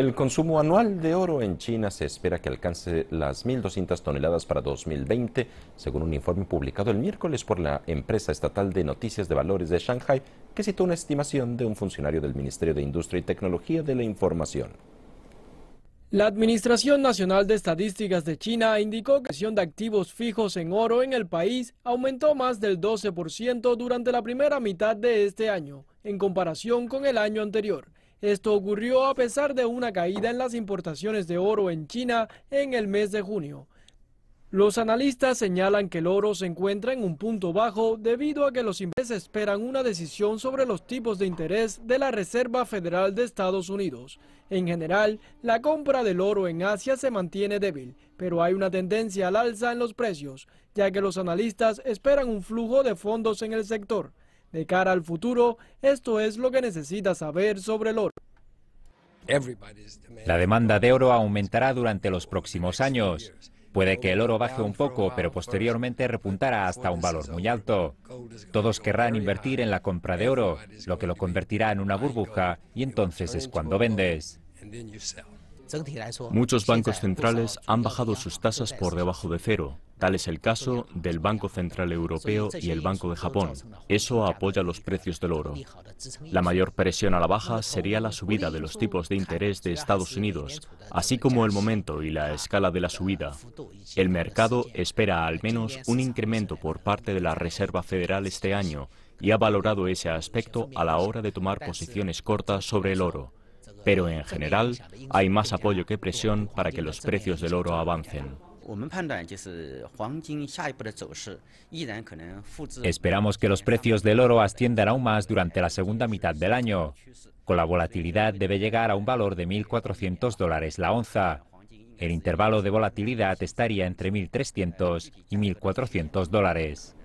El consumo anual de oro en China se espera que alcance las 1.200 toneladas para 2020, según un informe publicado el miércoles por la empresa estatal de noticias de valores de Shanghai, que citó una estimación de un funcionario del Ministerio de Industria y Tecnología de la Información. La Administración Nacional de Estadísticas de China indicó que la inversión de activos fijos en oro en el país aumentó más del 12% durante la primera mitad de este año, en comparación con el año anterior. Esto ocurrió a pesar de una caída en las importaciones de oro en China en el mes de junio. Los analistas señalan que el oro se encuentra en un punto bajo debido a que los inversores esperan una decisión sobre los tipos de interés de la Reserva Federal de Estados Unidos. En general, la compra del oro en Asia se mantiene débil, pero hay una tendencia al alza en los precios, ya que los analistas esperan un flujo de fondos en el sector. De cara al futuro, esto es lo que necesita saber sobre el oro. La demanda de oro aumentará durante los próximos años. Puede que el oro baje un poco, pero posteriormente repuntará hasta un valor muy alto. Todos querrán invertir en la compra de oro, lo que lo convertirá en una burbuja, y entonces es cuando vendes. Muchos bancos centrales han bajado sus tasas por debajo de cero. Tal es el caso del Banco Central Europeo y el Banco de Japón. Eso apoya los precios del oro. La mayor presión a la baja sería la subida de los tipos de interés de Estados Unidos, así como el momento y la escala de la subida. El mercado espera al menos un incremento por parte de la Reserva Federal este año y ha valorado ese aspecto a la hora de tomar posiciones cortas sobre el oro pero en general hay más apoyo que presión para que los precios del oro avancen. Esperamos que los precios del oro asciendan aún más durante la segunda mitad del año. Con la volatilidad debe llegar a un valor de 1.400 dólares la onza. El intervalo de volatilidad estaría entre 1.300 y 1.400 dólares.